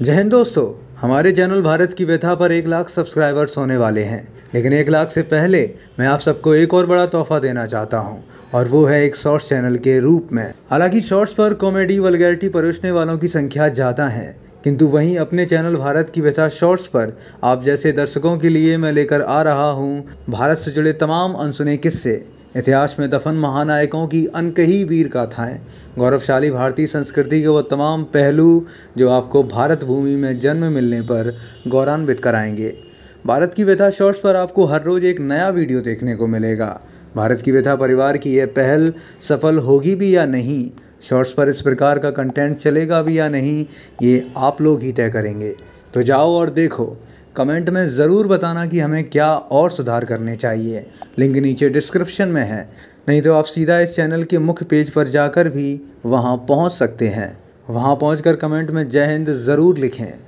जय हिंद दोस्तों हमारे चैनल भारत की व्यथा पर एक लाख सब्सक्राइबर्स होने वाले हैं लेकिन एक लाख से पहले मैं आप सबको एक और बड़ा तोहफा देना चाहता हूं और वो है एक शॉर्ट्स चैनल के रूप में हालांकि शॉर्ट्स पर कॉमेडी वलगैरिटी परोसने वालों की संख्या ज़्यादा है किंतु वहीं अपने चैनल भारत की व्यथा शॉर्ट्स पर आप जैसे दर्शकों के लिए मैं लेकर आ रहा हूँ भारत से जुड़े तमाम अनसुने किस्से इतिहास में दफन महानायकों की अनकही वीर गाथाएँ गौरवशाली भारतीय संस्कृति के वो तमाम पहलू जो आपको भारत भूमि में जन्म मिलने पर गौरवान्वित कराएंगे भारत की व्यथा शॉर्ट्स पर आपको हर रोज़ एक नया वीडियो देखने को मिलेगा भारत की व्यथा परिवार की यह पहल सफल होगी भी या नहीं शॉर्ट्स पर इस प्रकार का कंटेंट चलेगा भी या नहीं ये आप लोग ही तय करेंगे तो जाओ और देखो कमेंट में ज़रूर बताना कि हमें क्या और सुधार करने चाहिए लिंक नीचे डिस्क्रिप्शन में है नहीं तो आप सीधा इस चैनल के मुख्य पेज पर जाकर भी वहाँ पहुँच सकते हैं वहाँ पहुँच कमेंट में जय हिंद ज़रूर लिखें